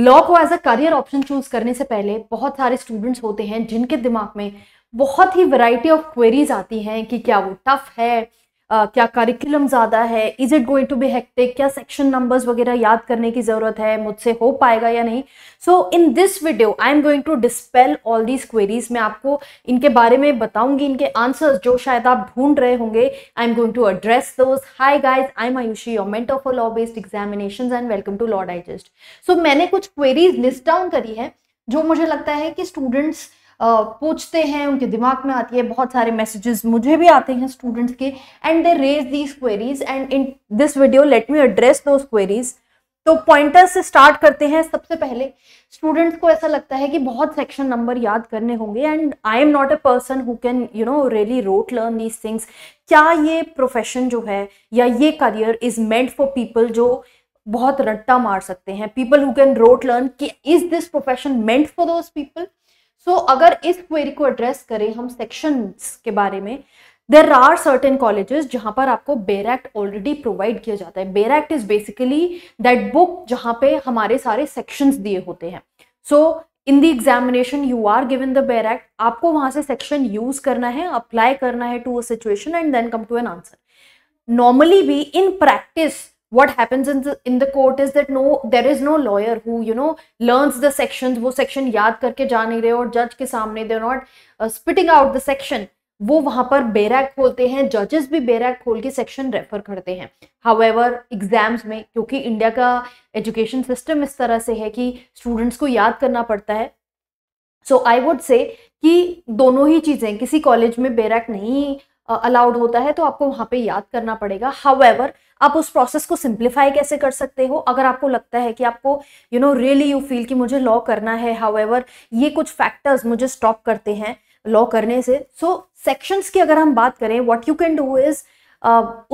law को as a career option choose करने से पहले बहुत सारे स्टूडेंट्स होते हैं जिनके दिमाग में बहुत ही वैरायटी ऑफ क्वेरीज आती हैं कि क्या वो टफ है Uh, क्या करिकुलम ज़्यादा है is it going to be hectic क्या सेक्शन नंबर्स वगैरह याद करने की ज़रूरत है मुझसे हो पाएगा या नहीं so in this video I am going to dispel all these queries मैं आपको इनके बारे में बताऊंगी इनके आंसर्स जो शायद आप ढूंढ रहे होंगे I am going to address those hi guys I am Ayushi your mentor for law based examination and welcome to law digest so मैंने कुछ क्वेरीज लिस्ट डाउन करी है जो मुझे लगता है कि स्टूडेंट्स पूछते हैं उनके दिमाग में आती है बहुत सारे मैसेजेस मुझे भी आते हैं स्टूडेंट्स के and they raise these queries and in this video let me address those queries तो पॉइंटर्स से स्टार्ट करते हैं सबसे पहले स्टूडेंट्स को ऐसा लगता है कि बहुत सेक्शन नंबर याद करने होंगे and I am not a person who can you know really rote learn these things क्या ये प्रोफेशन जो है या ये career is meant for people जो बहुत रट्टा मार सकते हैं people who can rote learn कि is this profession meant for those people so so, अगर इस क्वेरी को एड्रेस करें हम सेक्शन के बारे में देर आर सर्टेन कॉलेजेस जहां पर आपको बेर एक्ट ऑलरेडी प्रोवाइड किया जाता है bare act is basically that book जहां पे हमारे सारे सेक्शंस दिए होते हैं so in the examination you are given the bare act आपको वहां से सेक्शन यूज करना है अप्लाई करना है to a situation and then come to an answer normally भी in practice what happens in the, in the court is that no there is no lawyer who you know learns the sections वो section याद करके जा नहीं रहे और judge के सामने they're not uh, spitting out the section वो वहां पर बेरैक खोलते हैं जजेस भी बेरैक खोल के सेक्शन रेफर करते हैं हावेवर एग्जाम्स में क्योंकि इंडिया का एजुकेशन सिस्टम इस तरह से है कि स्टूडेंट्स को याद करना पड़ता है सो आई वुड से कि दोनों ही चीज़ें किसी कॉलेज में बेरैक नहीं अलाउड uh, होता है तो आपको वहाँ पे याद करना पड़ेगा हावेवर आप उस प्रोसेस को सिंप्लीफाई कैसे कर सकते हो अगर आपको लगता है कि आपको you know really you feel कि मुझे लॉ करना है हाउ ये कुछ फैक्टर्स मुझे स्टॉप करते हैं लॉ करने से सो so, सेक्शंस की अगर हम बात करें what you can do is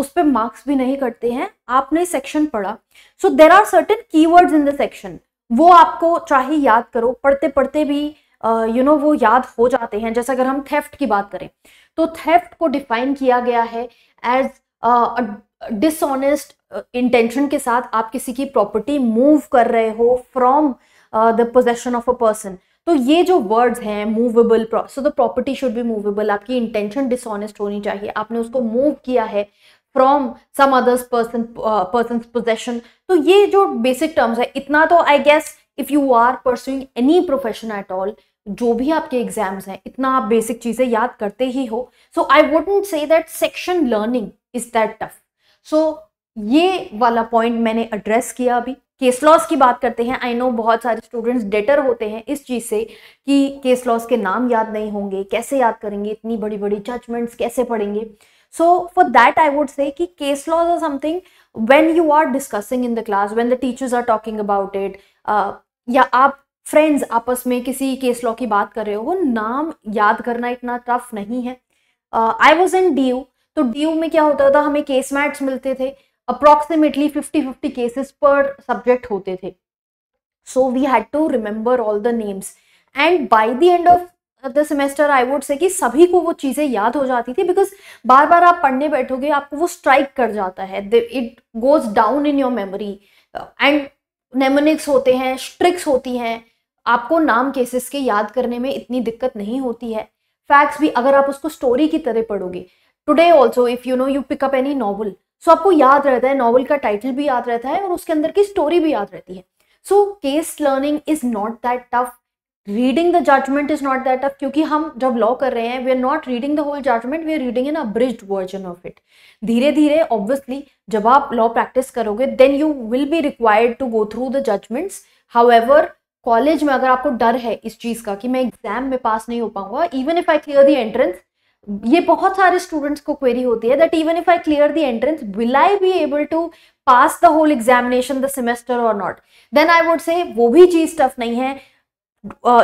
उस पर मार्क्स भी नहीं करते हैं आपने सेक्शन पढ़ा सो देर आर सर्टन की इन द सेक्शन वो आपको चाहे याद करो पढ़ते पढ़ते भी you uh, know you know, वो याद हो जाते हैं जैसे अगर हम थेफ्ट की बात करें तो थेफ्ट को डिफाइन किया गया है एज डिसऑनेस्ट इंटेंशन uh, के साथ आप किसी की प्रॉपर्टी मूव कर रहे हो from the possession of a person तो ये जो वर्ड्स हैं movable so the property should be movable आपकी इंटेंशन डिसऑनेस्ट होनी चाहिए आपने उसको मूव किया है from some others person person possession तो ये जो बेसिक टर्म्स है इतना तो I guess if you are pursuing any profession at all जो भी आपके एग्जाम्स हैं इतना आप बेसिक चीजें याद करते ही हो so I wouldn't say that section learning is that tough so so, ये वाला पॉइंट मैंने एड्रेस किया अभी केस लॉस की बात करते हैं आई नो बहुत सारे स्टूडेंट्स डेटर होते हैं इस चीज़ से कि केस लॉस के नाम याद नहीं होंगे कैसे याद करेंगे इतनी बड़ी बड़ी जजमेंट्स कैसे पढ़ेंगे so for that I would say कि case laws are something when you are discussing in the class when the teachers are talking about it या आप फ्रेंड्स आपस में किसी केस लॉ की बात कर रहे हो नाम याद करना इतना टफ नहीं है I was in D U तो डी में क्या होता था हमें केस मैट्स मिलते थे अप्रॉक्सीमेटली फिफ्टी फिफ्टी केसेस पर सब्जेक्ट होते थे so we had to remember all the names and by the end of the semester I would say कि सभी को वो चीज़ें याद हो जाती थी बिकॉज बार बार आप पढ़ने बैठोगे आपको वो स्ट्राइक कर जाता है it goes down in your memory and mnemonics होते हैं स्ट्रिक्स होती हैं आपको नाम केसेस के याद करने में इतनी दिक्कत नहीं होती है फैक्ट्स भी अगर आप उसको स्टोरी की तरह पढ़ोगे today also if you know you pick up any novel so आपको याद रहता है नॉवल का टाइटल भी याद रहता है और उसके अंदर की स्टोरी भी याद रहती है so case learning is not that tough reading the judgment is not that tough क्योंकि हम जब लॉ कर रहे हैं we are not reading the whole judgment we are reading an abridge version of it धीरे धीरे ऑब्वियसली जब आप लॉ प्रैक्टिस करोगे then you will be required to go through the judgments however college में अगर आपको डर है इस चीज़ का कि मैं एग्जाम में पास नहीं हो पाऊंगा even if I clear the entrance ये बहुत सारे स्टूडेंट्स को क्वेरी होती है that even if I clear the entrance will I be able to pass the whole examination the semester और not then I would say वो भी चीज टफ नहीं है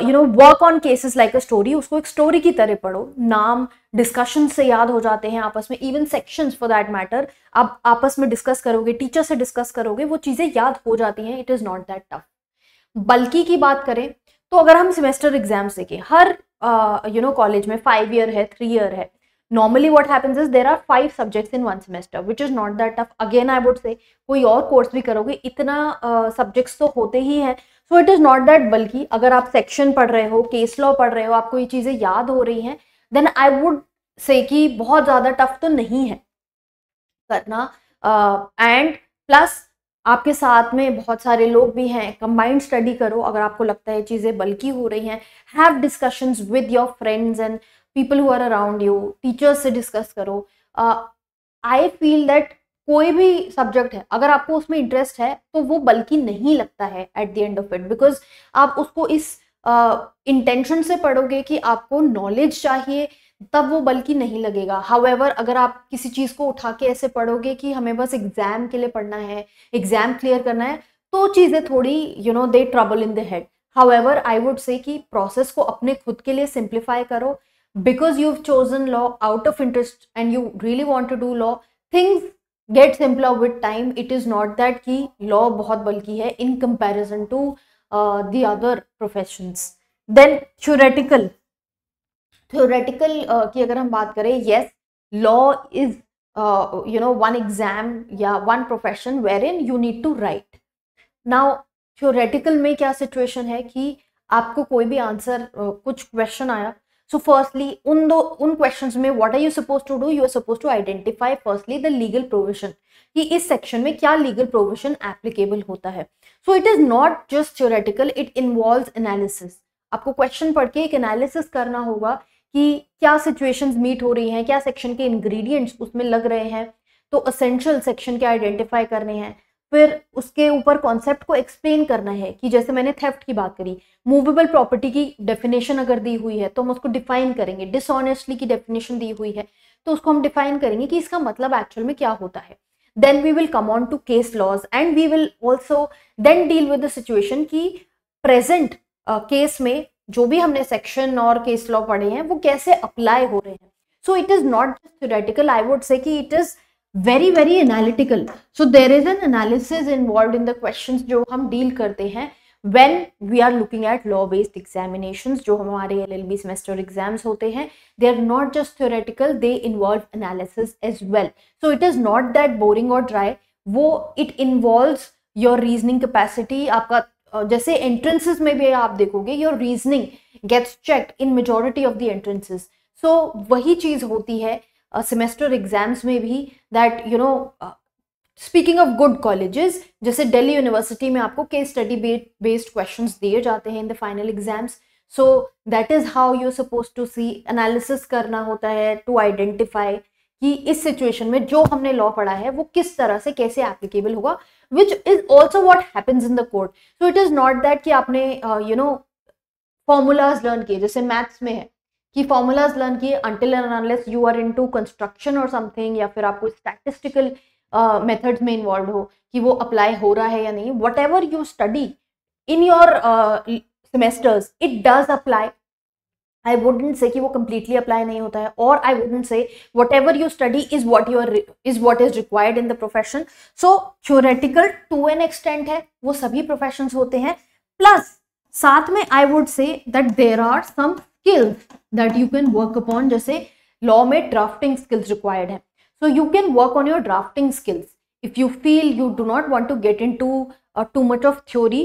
you know work on cases like a story उसको एक story की तरह पढ़ो नाम डिस्कशन से याद हो जाते हैं आपस में even sections for that matter आप आपस में डिस्कस करोगे टीचर से डिस्कस करोगे वो चीज़ें याद हो जाती हैं it is not that tough बल्कि की बात करें तो अगर हम सेमेस्टर एग्जाम्स देखें हर यू नो कॉलेज में फाइव ईयर है थ्री ईयर है normally what happens is there are five subjects in one semester which is not that tough again I would say कोई और कोर्स भी करोगे इतना सब्जेक्ट्स uh, तो होते ही हैं so it is not that बल्कि अगर आप सेक्शन पढ़ रहे हो केस लॉ पढ़ रहे हो आपको ये चीज़ें याद हो रही हैं देन आई वुड से कि बहुत ज़्यादा टफ तो नहीं है करना एंड uh, प्लस आपके साथ में बहुत सारे लोग भी हैं कंबाइंड स्टडी करो अगर आपको लगता है चीज़ें बल्कि हो रही हैं have discussions with your friends and people who are around you teachers से डिस्कस करो आई फील दैट कोई भी सब्जेक्ट है अगर आपको उसमें इंटरेस्ट है तो वो बल्कि नहीं लगता है at the end of it because आप उसको इस इंटेंशन uh, से पढ़ोगे कि आपको नॉलेज चाहिए तब वो बल्कि नहीं लगेगा हावेवर अगर आप किसी चीज़ को उठा के ऐसे पढ़ोगे कि हमें बस एग्जाम के लिए पढ़ना है एग्जाम क्लियर करना है तो चीज़ें थोड़ी you know they trouble in the head however I would say कि प्रोसेस को अपने खुद के लिए सिंप्लीफाई करो because you have chosen law out of interest and you really want to do law things get simpler with time it is not that कि law बहुत बल्कि है in comparison to the other professions then theoretical theoretical uh, की अगर हम बात करें yes law is you know one exam या one profession where in you need to write now theoretical में क्या सिचुएशन है कि आपको कोई भी आंसर uh, कुछ क्वेश्चन आया सो फर्स्टली उन दो उन क्वेश्चंस में what are you suppose to do you are suppose to identify firstly the legal provision कि इस सेक्शन में क्या लीगल प्रोविजन एप्लीकेबल होता है so it is not just theoretical it involve analysis आपको क्वेश्चन पढ़ के एक एनालिसिस करना होगा कि क्या सिचुएशंस मीट हो रही हैं क्या सेक्शन के इंग्रेडिएंट्स उसमें लग रहे हैं तो असेंशियल सेक्शन के आइडेंटिफाई करने हैं फिर उसके ऊपर कॉन्सेप्ट को एक्सप्लेन करना है कि जैसे मैंने थेफ्ट की बात करी मूवेबल प्रॉपर्टी की डेफिनेशन अगर दी हुई है तो हम उसको डिफाइन करेंगे डिसऑनेस्टली की डेफिनेशन दी हुई है तो उसको हम डिफाइन करेंगे कि इसका मतलब एक्चुअल में क्या होता है then we will come on to case laws and we will also then deal with the situation की प्रेजेंट केस में जो भी हमने सेक्शन और केस लॉ पढ़े हैं वो कैसे अप्लाई हो रहे हैं so it is not just theoretical I would say कि it is very very analytical so there is an analysis involve in the question जो हम डील करते हैं when we are looking at law based examination जो हमारे L L B semester exams होते हैं they are not just theoretical they involve analysis as well so it is not that boring और dry वो it involve your reasoning capacity आपका जैसे entrances में भी आप देखोगे your reasoning gets check in majority of the entrances so वही चीज़ होती है सेमेस्टर uh, एग्जाम्स में भी that you know speaking of good colleges जैसे दिल्ली यूनिवर्सिटी में आपको के स्टडी बेस्ड क्वेश्चन दिए जाते हैं in the final exams so that is how you suppose to see analysis करना होता है टू आइडेंटिफाई कि इस सिचुएशन में जो हमने लॉ पढ़ा है वो किस तरह से कैसे एप्लीकेबल होगा which is also what happens in the court so it is not that कि आपने यू नो फॉर्मूलाज लर्न किए जैसे मैथ्स में है कि फॉर्मूलाज लर्न किए until and unless you are in to construction और समथिंग या फिर आपको स्टैटिस्टिकल मेथड्स uh, में इन्वॉल्व हो कि वो अप्लाई हो रहा है या नहीं whatever you study in your semesters it does apply I wouldn't say कि वो कम्प्लीटली अप्लाई नहीं होता है और I wouldn't say whatever you study is what your is what is required in the profession so theoretical to an extent है वो सभी profession होते हैं प्लस साथ में I would say that there are some skills that you can work upon जैसे law में drafting skills required है so you can work on your drafting skills if you feel you do not want to get in to too much of theory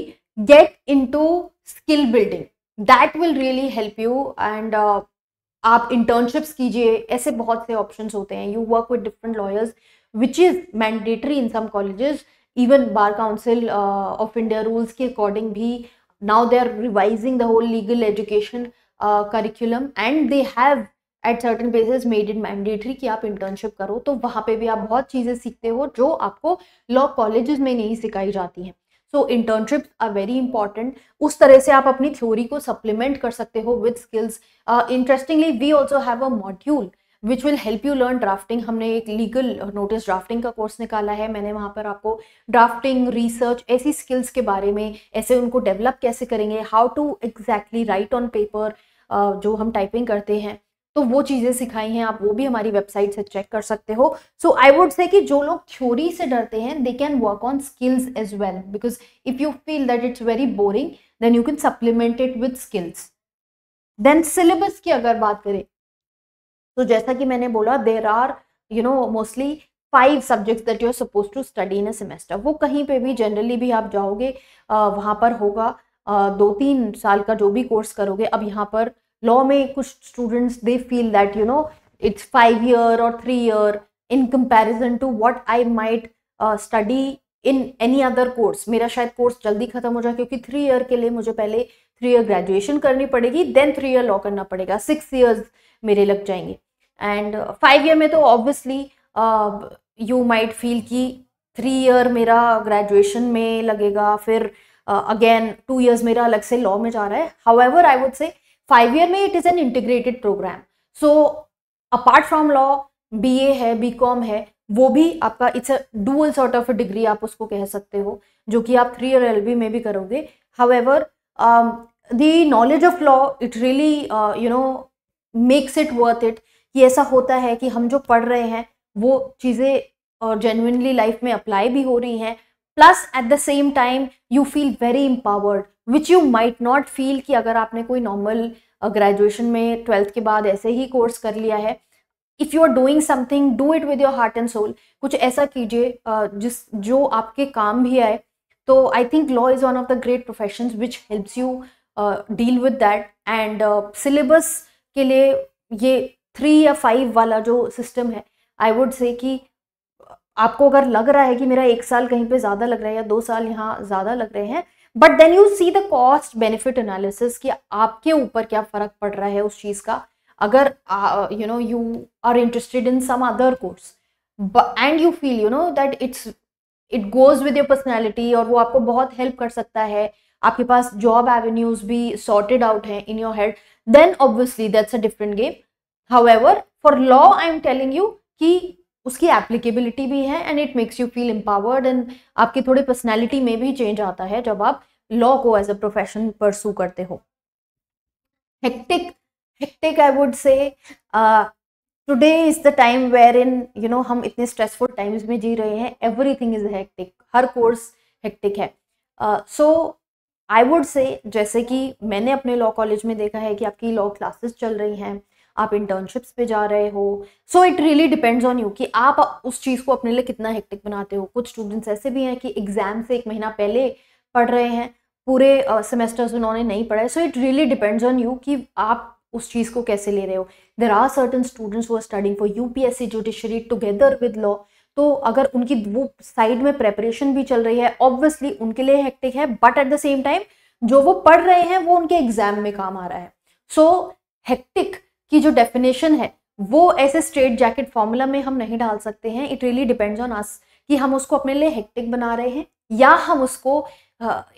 get in to skill building that will really help you and आप internships कीजिए ऐसे बहुत से option होते हैं you work with different lawyers which is mandatory in some colleges even bar council of India rules के according भी now they are revising the whole legal education curriculum and they have at certain places made in mandatory कि आप internship करो तो वहाँ पे भी आप बहुत चीज़ें सीखते हो जो आपको लॉ कॉलेज में नहीं सिखाई जाती हैं तो इंटर्नशिप्स आर वेरी इंपॉर्टेंट उस तरह से आप अपनी थ्योरी को सप्लीमेंट कर सकते हो with skills interestingly we also have a module which will help you learn drafting हमने एक लीगल नोटिस ड्राफ्टिंग का कोर्स निकाला है मैंने वहाँ पर आपको ड्राफ्टिंग रिसर्च ऐसी स्किल्स के बारे में ऐसे उनको डेवलप कैसे करेंगे how to exactly write on paper जो हम टाइपिंग करते हैं तो वो चीज़ें सिखाई हैं आप वो भी हमारी वेबसाइट से चेक कर सकते हो सो आई वुड से कि जो लोग थ्योरी से डरते हैं they can work on skills as well because if you feel that it's very boring then you can supplement it with skills then syllabus की अगर बात करें तो जैसा कि मैंने बोला there are you know mostly five subjects that you are suppose to study in a semester वो कहीं पे भी जनरली भी आप जाओगे वहाँ पर होगा दो तीन साल का जो भी कोर्स करोगे अब यहाँ पर लॉ में कुछ students they feel that you know it's five year और three year in comparison to what I might study in any other course मेरा शायद कोर्स जल्दी खत्म हो जाए क्योंकि थ्री ईयर के लिए मुझे पहले थ्री ईयर ग्रेजुएशन करनी पड़ेगी देन थ्री ईयर लॉ करना पड़ेगा सिक्स ईयर्स मेरे लग जाएंगे एंड फाइव ईयर में तो ऑब्वियसली यू माइट फील कि थ्री ईयर मेरा ग्रेजुएशन में लगेगा फिर अगेन टू ईयर्स मेरा अलग से लॉ में जा रहा है however I would say five year में it is an integrated programme so apart from law B A है बी कॉम है वो भी आपका it's a dual sort of degree आप उसको कह सकते हो जो कि आप थ्री ईयर एल बी में भी करोगे however the knowledge of law it really you know makes it worth it कि ऐसा होता है कि हम जो पढ़ रहे हैं वो चीज़ें और जेन्यनली लाइफ में अप्लाई भी हो रही हैं plus at the same time you feel very empowered which you might not feel कि अगर आपने कोई नॉर्मल ग्रेजुएशन में ट्वेल्थ के बाद ऐसे ही कोर्स कर लिया है if you are doing something do it with your heart and soul कुछ ऐसा कीजिए जिस जो आपके काम भी आए तो I think law is one of the great profession which helps you deal with that and syllabus के लिए ये थ्री या फाइव वाला जो सिस्टम है आई वुड से कि आपको अगर लग रहा है कि मेरा एक साल कहीं पे ज़्यादा लग रहा है या दो साल यहाँ ज़्यादा लग रहे हैं but then you see the cost benefit analysis कि आपके ऊपर क्या फ़र्क पड़ रहा है उस चीज़ का अगर you know you are interested in some other course and you feel you know that it's it goes with your personality और वो आपको बहुत हेल्प कर सकता है आपके पास जॉब एवेन्यूज भी सॉर्टेड आउट हैं in your head then obviously that's a different game how for law I am telling you कि उसकी एप्लीकेबिलिटी भी है and it makes you feel empowered and आपकी थोड़ी पर्सनैलिटी में भी चेंज आता है जब आप लॉ को एज अ प्रोफेशन परसू करते हो hectic hectic I would say today is the time wherein you know हम इतने स्ट्रेसफुल टाइम्स में जी रहे हैं एवरी थिंग इज हेक्टिक हर कोर्स हेक्टिक है सो आई वुड से जैसे कि मैंने अपने लॉ कॉलेज में देखा है कि आपकी लॉ क्लासेस चल रही हैं आप इंटर्नशिप्स पे जा रहे हो so it really depends on you कि आप उस चीज़ को अपने लिए कितना हेक्टिक बनाते हो कुछ स्टूडेंट्स ऐसे भी हैं कि एग्जाम से एक महीना पहले पढ़ रहे हैं पूरे सेमेस्टर्स uh, उन्होंने नहीं पढ़ा है so it really depends on you कि आप उस चीज़ को कैसे ले रहे हो देर आर सर्टन स्टूडेंट्स वो studying for U P S C judiciary together with law तो अगर उनकी वो साइड में प्रेपरेशन भी चल रही है ऑब्वियसली उनके लिए हेक्टिक है but at the same time जो वो पढ़ रहे हैं वो उनके एग्जाम में काम आ रहा है सो so, हेक्टिक की जो डेफिनेशन है वो ऐसे स्ट्रेट जैकेट फॉर्मूला में हम नहीं डाल सकते हैं it really depends on us कि हम उसको अपने लिए हेक्टिक बना रहे हैं या हम उसको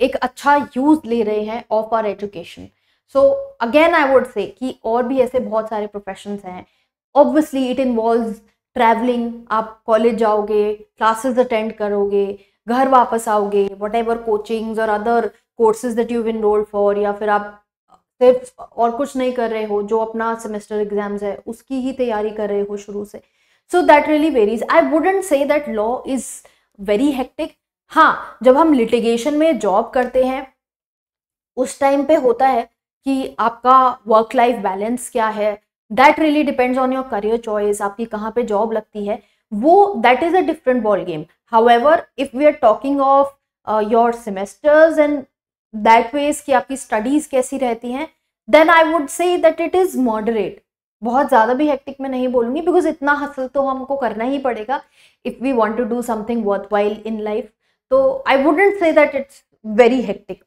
एक अच्छा यूज ले रहे हैं of our education so again I would say कि और भी ऐसे बहुत सारे प्रोफेशंस हैं ऑब्वियसली इट इन्वॉल्व ट्रैवलिंग आप कॉलेज जाओगे क्लासेस अटेंड करोगे घर वापस आओगे वट एवर कोचिंग्स और other courses that you enrolled for या फिर आप सिर्फ और कुछ नहीं कर रहे हो जो अपना सेमेस्टर एग्जाम्स है उसकी ही तैयारी कर रहे हो शुरू से so that really varies I wouldn't say that law is very hectic हाँ जब हम लिटिगेशन में जॉब करते हैं उस टाइम पे होता है कि आपका वर्क लाइफ बैलेंस क्या है that really depends on your career choice आपकी कहाँ पे जॉब लगती है वो that is a different ball game however if we are talking of your semesters and that ways कि आपकी स्टडीज कैसी रहती हैं then I would say that it is moderate बहुत ज़्यादा भी हेक्टिक में नहीं बोलूंगी बिकॉज इतना हसल तो हमको करना ही पड़ेगा if we want to do something worthwhile in life तो I wouldn't say that it's very hectic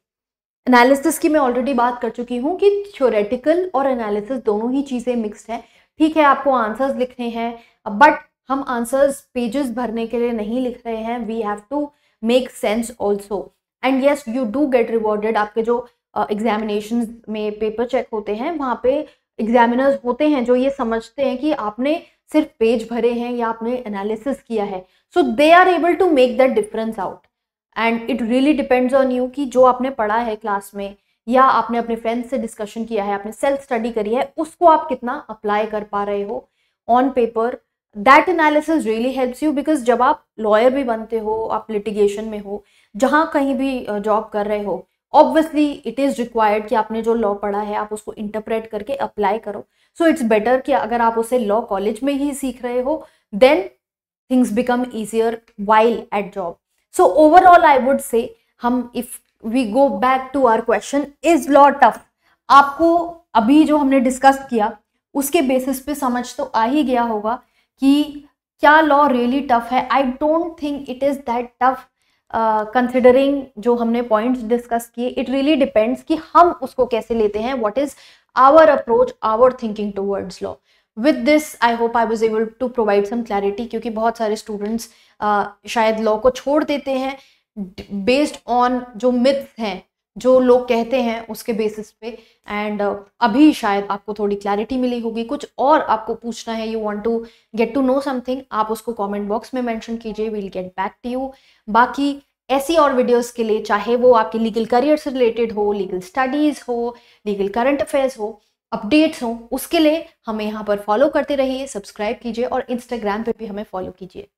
analysis की मैं ऑलरेडी बात कर चुकी हूँ कि थ्योरेटिकल और एनालिसिस दोनों ही चीज़ें मिक्सड हैं ठीक है आपको आंसर्स लिखने हैं बट हम आंसर्स पेजेस भरने के लिए नहीं लिख रहे हैं we have to make sense also and yes you do get rewarded आपके जो एग्जामिनेशन uh, में पेपर चेक होते हैं वहाँ पे एग्जामिनर्स होते हैं जो ये समझते हैं कि आपने सिर्फ पेज भरे हैं या आपने एनालिसिस किया है so they are able to make that difference out and it really depends on you कि जो आपने पढ़ा है क्लास में या आपने अपने फ्रेंड्स से डिस्कशन किया है आपने सेल्फ स्टडी करी है उसको आप कितना अप्लाई कर पा रहे हो on paper that analysis really helps you because जब आप लॉयर भी बनते हो आप लिटिगेशन में हो जहाँ कहीं भी जॉब कर रहे हो ऑब्वियसली इट इज़ रिक्वायर्ड कि आपने जो लॉ पढ़ा है आप उसको इंटरप्रेट करके अप्लाई करो सो इट्स बेटर कि अगर आप उसे लॉ कॉलेज में ही सीख रहे हो then things become easier while at job so overall I would say हम if we go back to our question is law tough आपको अभी जो हमने डिस्कस किया उसके बेसिस पे समझ तो आ ही गया होगा कि क्या लॉ रियली टफ है I don't think it is that tough considering uh, जो हमने पॉइंट्स डिस्कस किए इट रियली डिपेंड्स कि हम उसको कैसे लेते हैं what is our approach our thinking towards law with this I hope I was able to provide some clarity क्योंकि बहुत सारे स्टूडेंट्स uh, शायद लॉ को छोड़ देते हैं बेस्ड ऑन जो मिथ्स हैं जो लोग कहते हैं उसके बेसिस पे एंड uh, अभी शायद आपको थोड़ी क्लैरिटी मिली होगी कुछ और आपको पूछना है you want to get to know something आप उसको कमेंट बॉक्स में मेंशन कीजिए will get back to you बाकी ऐसी और वीडियोस के लिए चाहे वो आपके लीगल करियर से रिलेटेड हो लीगल स्टडीज़ हो लीगल करंट अफेयर्स हो अपडेट्स हो उसके लिए हमें यहाँ पर फॉलो करते रहिए सब्सक्राइब कीजिए और इंस्टाग्राम पर भी हमें फॉलो कीजिए